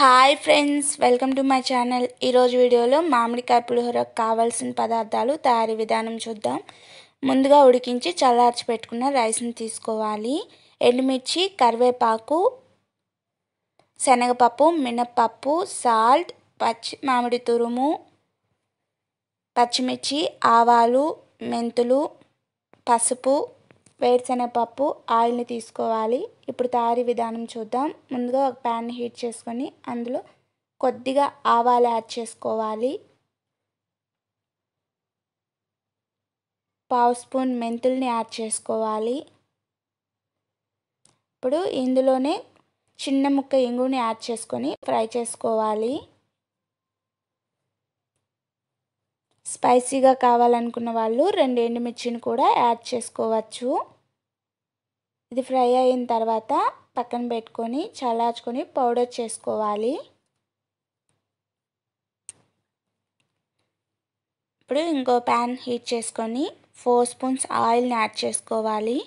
hi friends welcome to my channel ఈరోజు వీడియోలో మామిడికాయ పులిహోరకు కావాల్సిన పదార్థాలు తయారీ విధానం చూద్దాం ముందుగా ఉడికించి చల్లార్చి పెట్టుకున్న రైస్ని తీసుకోవాలి ఎండుమిర్చి కరివేపాకు శనగపప్పు మినప్పప్పు సాల్ట్ పచ్చి మామిడి తురుము పచ్చిమిర్చి ఆవాలు మెంతులు పసుపు వేరుశనగపప్పు ఆయిల్ని తీసుకోవాలి ఇప్పుడు తయారీ విధానం చూద్దాం ముందుగా ఒక ప్యాన్ని హీట్ చేసుకొని అందులో కొద్దిగా ఆవాలు యాడ్ చేసుకోవాలి పావు స్పూన్ మెంతుల్ని యాడ్ చేసుకోవాలి ఇప్పుడు ఇందులోనే చిన్న ముక్క ఇంగుని యాడ్ చేసుకొని ఫ్రై చేసుకోవాలి స్పైసీగా కావాలనుకున్న వాళ్ళు రెండు ఎండుమిర్చిని కూడా యాడ్ చేసుకోవచ్చు ఇది ఫ్రై అయిన తర్వాత పక్కన పెట్టుకొని చల్లార్చుకొని పౌడర్ చేసుకోవాలి ఇప్పుడు ఇంకో ప్యాన్ హీట్ చేసుకొని ఫోర్ స్పూన్స్ ఆయిల్ని యాడ్ చేసుకోవాలి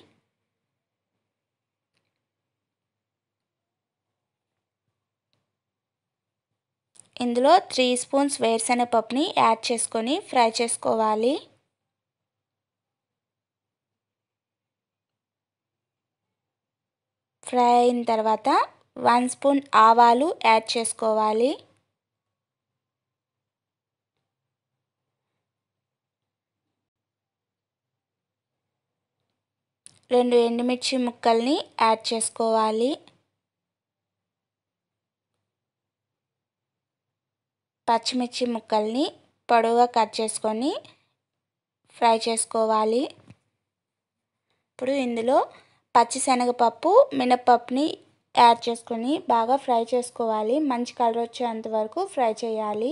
ఇందులో త్రీ స్పూన్స్ వేరుశనగపప్పుని యాడ్ చేసుకొని ఫ్రై చేసుకోవాలి ఫ్రై అయిన తర్వాత వన్ స్పూన్ ఆవాలు యాడ్ చేసుకోవాలి రెండు ఎండుమిర్చి ముక్కల్ని యాడ్ చేసుకోవాలి పచ్చిమిర్చి ముక్కల్ని పొడవుగా కట్ చేసుకొని ఫ్రై చేసుకోవాలి ఇప్పుడు ఇందులో పచ్చిశనగపప్పు మినప్పప్పుని యాడ్ చేసుకొని బాగా ఫ్రై చేసుకోవాలి మంచి కలర్ వచ్చేంత వరకు ఫ్రై చేయాలి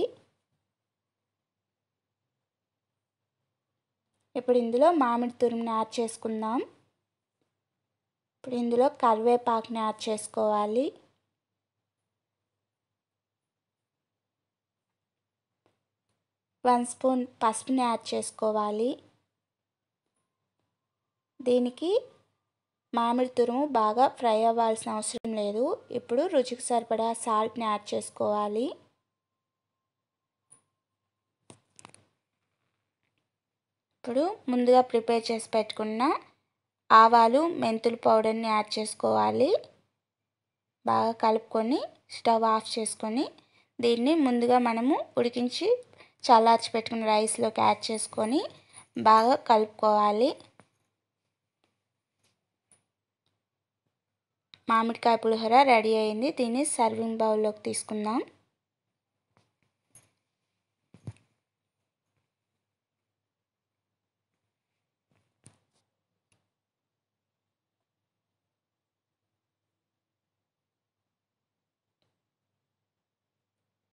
ఇప్పుడు ఇందులో మామిడి తురుముని యాడ్ చేసుకుందాం ఇప్పుడు ఇందులో కరివేపాకుని యాడ్ చేసుకోవాలి వన్ స్పూన్ పసుపుని యాడ్ చేసుకోవాలి దీనికి మామిడి తురుము బాగా ఫ్రై అవ్వాల్సిన అవసరం లేదు ఇప్పుడు రుచికి సరిపడా సాల్ట్ని యాడ్ చేసుకోవాలి ఇప్పుడు ముందుగా ప్రిపేర్ చేసి పెట్టుకున్న ఆవాలు మెంతులు పౌడర్ని యాడ్ చేసుకోవాలి బాగా కలుపుకొని స్టవ్ ఆఫ్ చేసుకొని దీన్ని ముందుగా మనము ఉడికించి చల్లార్చి పెట్టుకున్న రైస్లోకి యాడ్ చేసుకొని బాగా కలుపుకోవాలి మామిడికాయ పులిహోర రెడీ అయింది దీన్ని సర్వింగ్ బౌల్లోకి తీసుకుందాం